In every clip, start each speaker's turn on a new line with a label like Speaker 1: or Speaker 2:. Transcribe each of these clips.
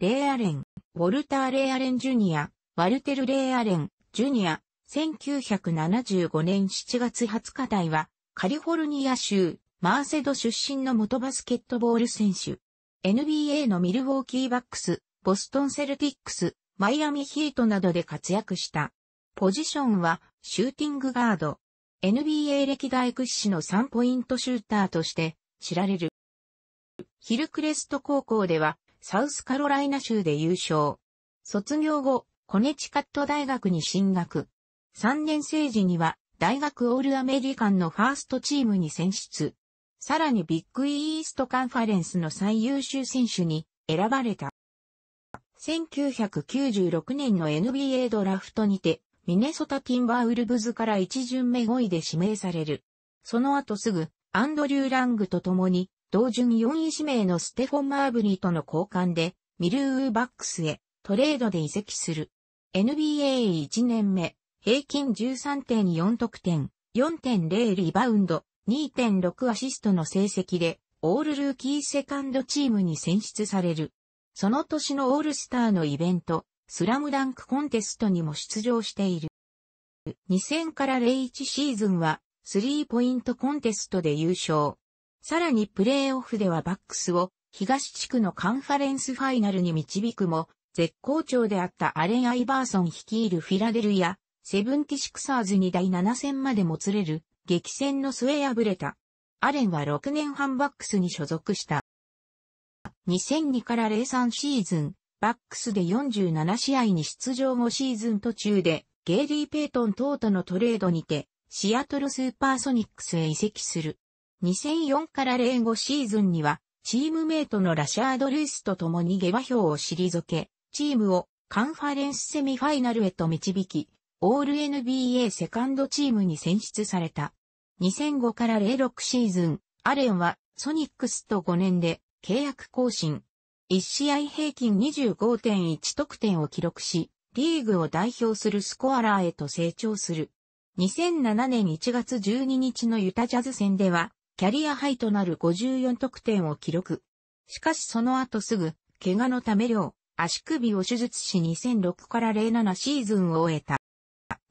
Speaker 1: レイアレン、ウォルター・レイアレン・ジュニア、ワルテル・レイアレン、ジュニア、1975年7月20日台は、カリフォルニア州、マーセド出身の元バスケットボール選手。NBA のミルウォーキーバックス、ボストンセルティックス、マイアミヒートなどで活躍した。ポジションは、シューティングガード。NBA 歴代屈指の3ポイントシューターとして知られる。ヒルクレスト高校ではサウスカロライナ州で優勝。卒業後、コネチカット大学に進学。3年生時には、大学オールアメリカンのファーストチームに選出。さらにビッグイーストカンファレンスの最優秀選手に選ばれた。1996年の NBA ドラフトにて、ミネソタ・ティンバーウルブズから1巡目5位で指名される。その後すぐ、アンドリュー・ラングと共に、同順4位指名のステフォン・マーブリーとの交換で、ミルウーバックスへトレードで移籍する。NBA1 年目、平均13.4得点、4.0リバウンド、2.6アシストの成績で、オールルーキーセカンドチームに選出される。その年のオールスターのイベント、スラムダンクコンテストにも出場している。2000から01シーズンは、スリーポイントコンテストで優勝。さらにプレーオフではバックスを東地区のカンファレンスファイナルに導くも、絶好調であったアレン・アイバーソン率いるフィラデルや、セブンティシクサーズに第7戦までもつれる激戦の末敗れた。アレンは6年半バックスに所属した。2002から03シーズン、バックスで47試合に出場後シーズン途中で、ゲイリー・ペイトン等とのトレードにて、シアトルスーパーソニックスへ移籍する。2004から05シーズンには、チームメイトのラシャード・ルイスと共に下馬評を退け、チームをカンファレンスセミファイナルへと導き、オール NBA セカンドチームに選出された。2005から06シーズン、アレンはソニックスと5年で契約更新。1試合平均25.1得点を記録し、リーグを代表するスコアラーへと成長する。2007年1月12日のユタジャズ戦では、キャリアハイとなる54得点を記録。しかしその後すぐ、怪我のため両、足首を手術し2006から07シーズンを終えた。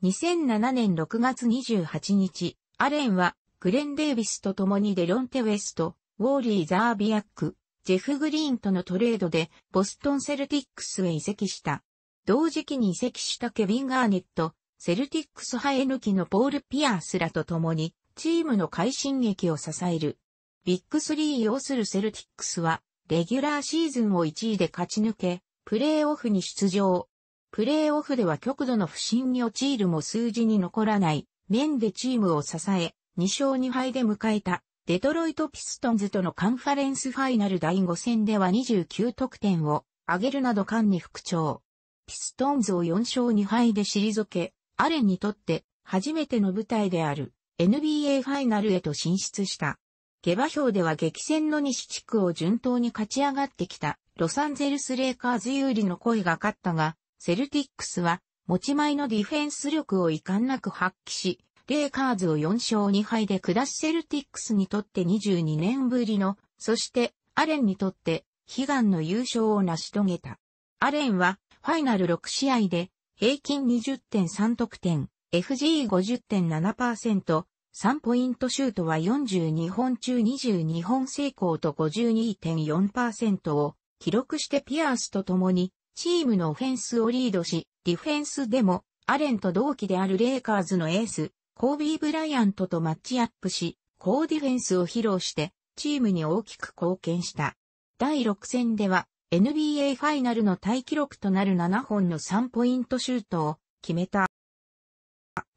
Speaker 1: 2007年6月28日、アレンは、グレン・デイビスと共にデロンテ・ウェスト、ウォーリー・ザービアック、ジェフ・グリーンとのトレードで、ボストン・セルティックスへ移籍した。同時期に移籍したケビン・ガーネット、セルティックスハエ抜きのポール・ピアースらと共に、チームの快進撃を支える。ビッグ3要するセルティックスは、レギュラーシーズンを1位で勝ち抜け、プレーオフに出場。プレーオフでは極度の不振に陥るも数字に残らない、面でチームを支え、2勝2敗で迎えた、デトロイトピストンズとのカンファレンスファイナル第5戦では29得点を上げるなど間に復調。ピストンズを4勝2敗で退け、アレンにとって初めての舞台である。NBA ファイナルへと進出した。下馬評では激戦の西地区を順当に勝ち上がってきたロサンゼルスレイカーズ有利の声が勝ったが、セルティックスは持ち前のディフェンス力を遺憾なく発揮し、レイカーズを4勝2敗で下しセルティックスにとって22年ぶりの、そしてアレンにとって悲願の優勝を成し遂げた。アレンはファイナル6試合で平均20.3得点、FG50.7%、3ポイントシュートは42本中22本成功と52.4%を記録してピアースと共にチームのオフェンスをリードし、ディフェンスでもアレンと同期であるレイカーズのエース、コービー・ブライアントとマッチアップし、高ディフェンスを披露してチームに大きく貢献した。第6戦では NBA ファイナルの大記録となる7本の3ポイントシュートを決めた。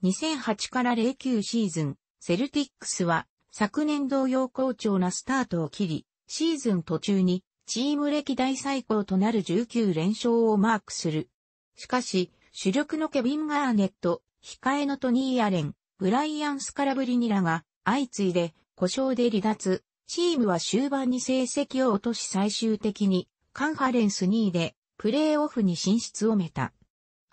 Speaker 1: 2008から09シーズン、セルティックスは昨年同様好調なスタートを切り、シーズン途中にチーム歴代最高となる19連勝をマークする。しかし、主力のケビン・ガーネット、控えのトニー・アレン、ブライアン・スカラブリニラが相次いで故障で離脱、チームは終盤に成績を落とし最終的にカンファレンス2位でプレーオフに進出をめた。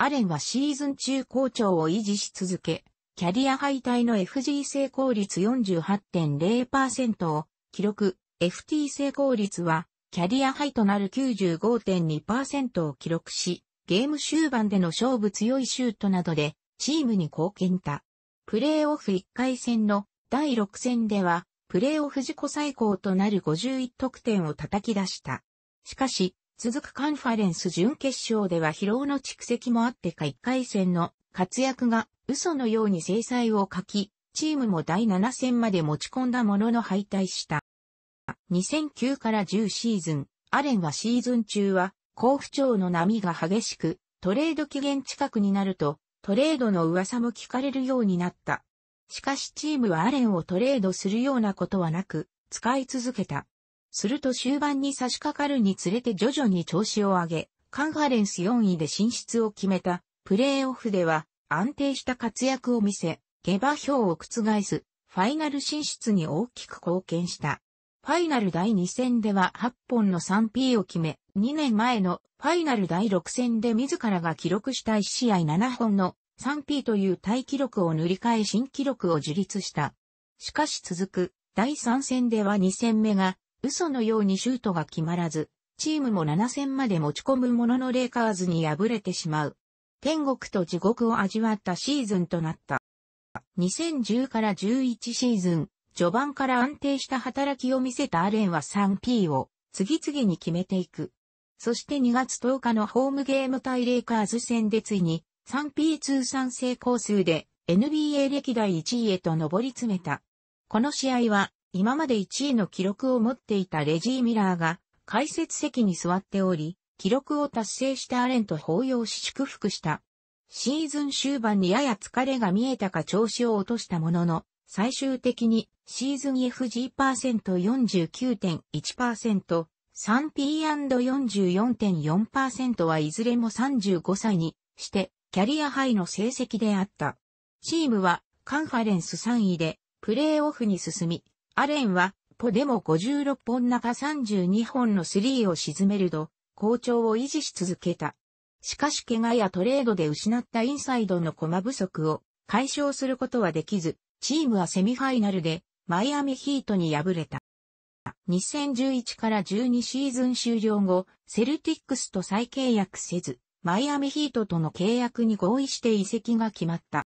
Speaker 1: アレンはシーズン中好調を維持し続け、キャリア敗退の FG 成功率48.0%を記録、FT 成功率はキャリア敗となる95.2%を記録し、ゲーム終盤での勝負強いシュートなどでチームに貢献た。プレーオフ1回戦の第6戦では、プレーオフ自己最高となる51得点を叩き出した。しかし、続くカンファレンス準決勝では疲労の蓄積もあってか1回戦の活躍が嘘のように制裁を書き、チームも第7戦まで持ち込んだものの敗退した。2009から10シーズン、アレンはシーズン中は、好不調の波が激しく、トレード期限近くになると、トレードの噂も聞かれるようになった。しかしチームはアレンをトレードするようなことはなく、使い続けた。すると終盤に差し掛かるにつれて徐々に調子を上げ、カンファレンス4位で進出を決めた、プレーオフでは安定した活躍を見せ、下馬評を覆す、ファイナル進出に大きく貢献した。ファイナル第2戦では8本の 3P を決め、2年前のファイナル第6戦で自らが記録した1試合7本の 3P という大記録を塗り替え新記録を樹立した。しかし続く第3戦では2戦目が嘘のようにシュートが決まらず、チームも7戦まで持ち込むもののレイカーズに敗れてしまう。天国と地獄を味わったシーズンとなった。2010から11シーズン、序盤から安定した働きを見せたアレンは 3P を次々に決めていく。そして2月10日のホームゲーム対レイカーズ戦でついに 3P 通算成功数で NBA 歴代1位へと上り詰めた。この試合は今まで1位の記録を持っていたレジー・ミラーが、解説席に座っており、記録を達成したアレンと抱擁し祝福した。シーズン終盤にやや疲れが見えたか調子を落としたものの、最終的にシーズン FG%49.1%、3P&44.4% はいずれも35歳にして、キャリアハイの成績であった。チームはカンファレンス3位でプレーオフに進み、アレンは、ポでも56本中32本のスリーを沈めると、好調を維持し続けた。しかし怪我やトレードで失ったインサイドの駒不足を解消することはできず、チームはセミファイナルでマイアミヒートに敗れた。2011から12シーズン終了後、セルティックスと再契約せず、マイアミヒートとの契約に合意して移籍が決まった。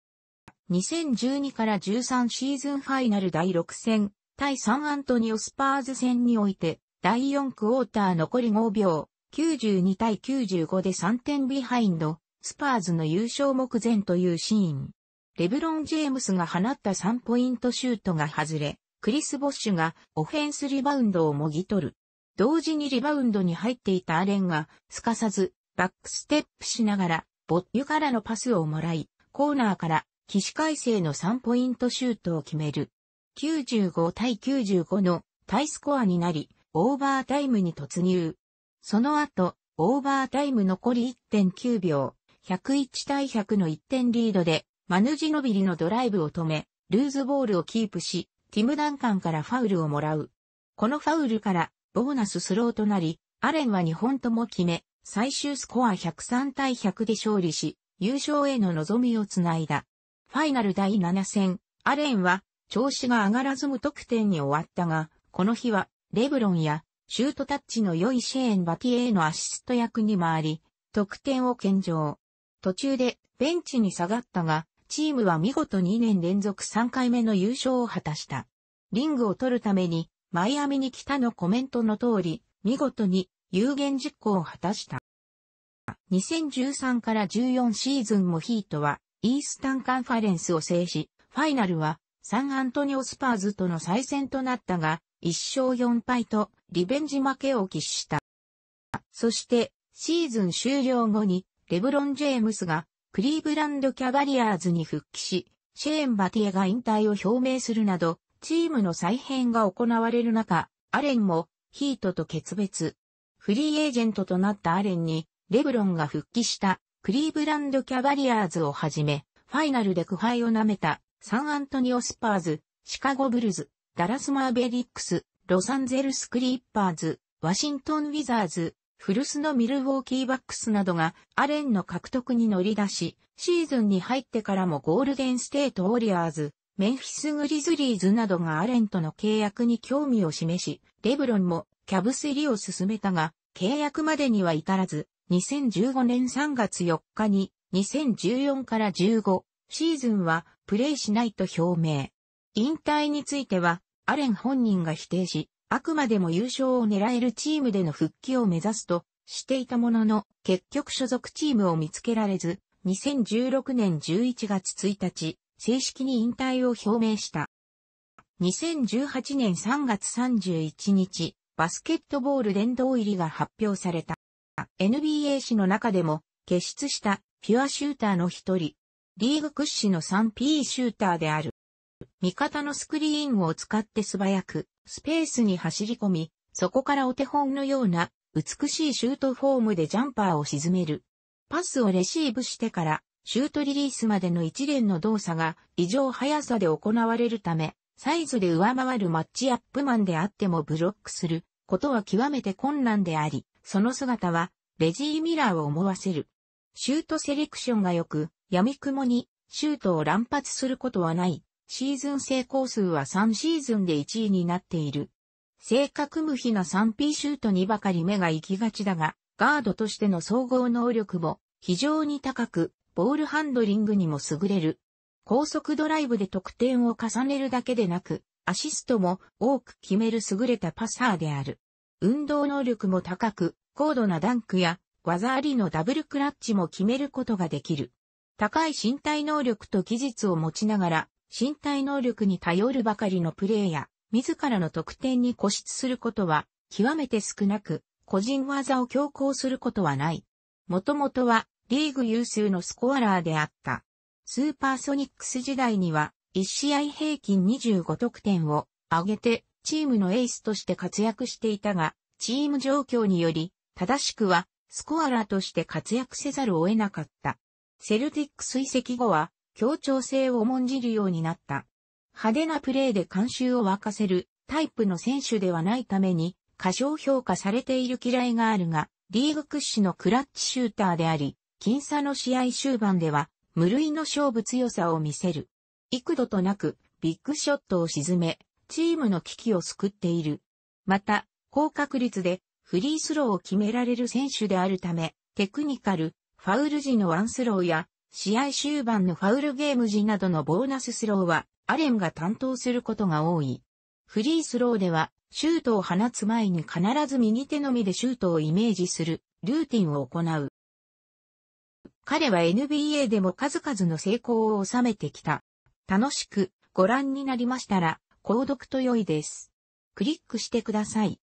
Speaker 1: 2012から13シーズンファイナル第6戦、対サンアントニオスパーズ戦において、第4クォーター残り5秒、92対95で3点ビハインド、スパーズの優勝目前というシーン。レブロン・ジェームスが放った3ポイントシュートが外れ、クリス・ボッシュがオフェンスリバウンドをもぎ取る。同時にリバウンドに入っていたアレンが、すかさず、バックステップしながら、ボッユからのパスをもらい、コーナーから、起死回生の3ポイントシュートを決める。95対95のタイスコアになり、オーバータイムに突入。その後、オーバータイム残り1.9秒、101対100の1点リードで、マヌジノビリのドライブを止め、ルーズボールをキープし、ティム・ダンカンからファウルをもらう。このファウルからボーナススローとなり、アレンは2本とも決め、最終スコア103対100で勝利し、優勝への望みをつないだ。ファイナル第7戦、アレンは調子が上がらず無得点に終わったが、この日は、レブロンや、シュートタッチの良いシェーン・バティエーのアシスト役に回り、得点を献上。途中で、ベンチに下がったが、チームは見事2年連続3回目の優勝を果たした。リングを取るために、マイアミに来たのコメントの通り、見事に有言実行を果たした。2013から14シーズンもヒートは、イースタンカンファレンスを制し、ファイナルはサンアントニオスパーズとの再戦となったが、1勝4敗とリベンジ負けを喫した。そして、シーズン終了後に、レブロン・ジェームスが、クリーブランド・キャバリアーズに復帰し、シェーン・バティエが引退を表明するなど、チームの再編が行われる中、アレンも、ヒートと決別。フリーエージェントとなったアレンに、レブロンが復帰した、クリーブランド・キャバリアーズをはじめ、ファイナルで苦敗を舐めた、サンアントニオスパーズ、シカゴブルズ、ダラスマーベリックス、ロサンゼルスクリッパーズ、ワシントンウィザーズ、フルスのミルウォーキーバックスなどがアレンの獲得に乗り出し、シーズンに入ってからもゴールデンステートウォリアーズ、メンフィスグリズリーズなどがアレンとの契約に興味を示し、レブロンもキャブス入りを進めたが、契約までには至らず、2015年3月4日に2014から15シーズンはプレイしないと表明。引退については、アレン本人が否定し、あくまでも優勝を狙えるチームでの復帰を目指すとしていたものの、結局所属チームを見つけられず、2016年11月1日、正式に引退を表明した。2018年3月31日、バスケットボール殿堂入りが発表された。NBA 史の中でも、傑出したピュアシューターの一人、リーグ屈指の 3P シューターである。味方のスクリーンを使って素早く、スペースに走り込み、そこからお手本のような、美しいシュートフォームでジャンパーを沈める。パスをレシーブしてから、シュートリリースまでの一連の動作が異常速さで行われるため、サイズで上回るマッチアップマンであってもブロックすることは極めて困難であり、その姿はレジー・ミラーを思わせる。シュートセレクションが良く、闇雲にシュートを乱発することはない。シーズン成功数は3シーズンで1位になっている。正確無比な 3P シュートにばかり目が行きがちだが、ガードとしての総合能力も非常に高く、ボールハンドリングにも優れる。高速ドライブで得点を重ねるだけでなく、アシストも多く決める優れたパサーである。運動能力も高く、高度なダンクや技ありのダブルクラッチも決めることができる。高い身体能力と技術を持ちながら、身体能力に頼るばかりのプレーや、自らの得点に固執することは、極めて少なく、個人技を強行することはない。もともとは、リーグ有数のスコアラーであった。スーパーソニックス時代には、1試合平均25得点を上げて、チームのエースとして活躍していたが、チーム状況により、正しくは、スコアラーとして活躍せざるを得なかった。セルティック追跡後は、協調性を重んじるようになった。派手なプレーで観衆を沸かせるタイプの選手ではないために、過小評価されている嫌いがあるが、リーグ屈指のクラッチシューターであり、僅差の試合終盤では、無類の勝負強さを見せる。幾度となく、ビッグショットを沈め、チームの危機を救っている。また、高確率で、フリースローを決められる選手であるため、テクニカル、ファウル時のワンスローや、試合終盤のファウルゲーム時などのボーナススローは、アレンが担当することが多い。フリースローでは、シュートを放つ前に必ず右手のみでシュートをイメージする、ルーティンを行う。彼は NBA でも数々の成功を収めてきた。楽しくご覧になりましたら、購読と良いです。クリックしてください。